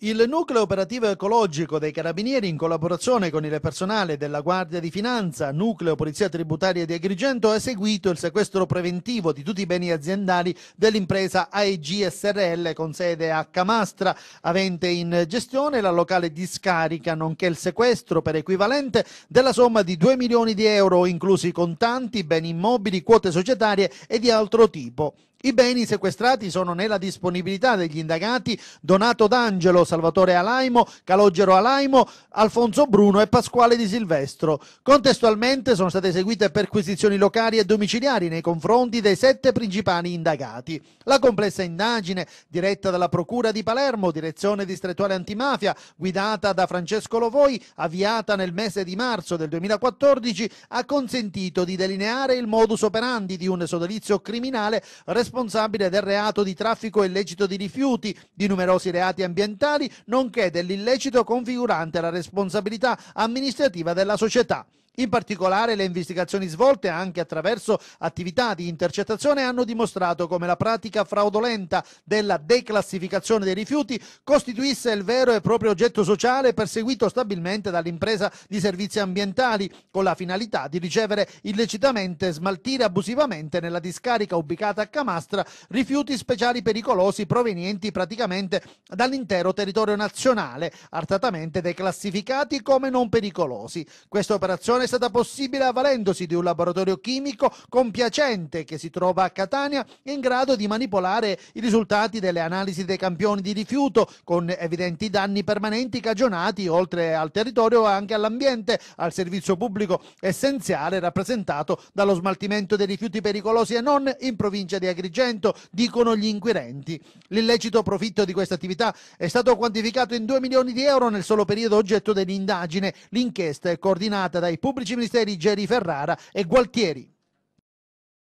Il nucleo operativo ecologico dei Carabinieri, in collaborazione con il personale della Guardia di Finanza, nucleo Polizia Tributaria di Agrigento, ha eseguito il sequestro preventivo di tutti i beni aziendali dell'impresa AEG SRL con sede a Camastra, avente in gestione la locale discarica, nonché il sequestro per equivalente della somma di 2 milioni di euro, inclusi contanti, beni immobili, quote societarie e di altro tipo. I beni sequestrati sono nella disponibilità degli indagati Donato D'Angelo, Salvatore Alaimo, Calogero Alaimo, Alfonso Bruno e Pasquale Di Silvestro. Contestualmente sono state eseguite perquisizioni locali e domiciliari nei confronti dei sette principali indagati. La complessa indagine, diretta dalla Procura di Palermo, direzione distrettuale antimafia, guidata da Francesco Lovoi, avviata nel mese di marzo del 2014, ha consentito di delineare il modus operandi di un sodalizio criminale responsabile responsabile del reato di traffico illecito di rifiuti, di numerosi reati ambientali, nonché dell'illecito configurante la responsabilità amministrativa della società. In particolare le investigazioni svolte anche attraverso attività di intercettazione hanno dimostrato come la pratica fraudolenta della declassificazione dei rifiuti costituisse il vero e proprio oggetto sociale perseguito stabilmente dall'impresa di servizi ambientali con la finalità di ricevere illecitamente e smaltire abusivamente nella discarica ubicata a Camastra rifiuti speciali pericolosi provenienti praticamente dall'intero territorio nazionale, artatamente declassificati come non pericolosi. Questa operazione è stata possibile avvalendosi di un laboratorio chimico compiacente che si trova a Catania in grado di manipolare i risultati delle analisi dei campioni di rifiuto con evidenti danni permanenti cagionati oltre al territorio anche all'ambiente, al servizio pubblico essenziale rappresentato dallo smaltimento dei rifiuti pericolosi e non in provincia di Agrigento, dicono gli inquirenti. L'illecito profitto di questa attività è stato quantificato in 2 milioni di euro nel solo periodo oggetto dell'indagine. L'inchiesta è coordinata dai pubblici pubblici ministeri Geri Ferrara e Gualtieri.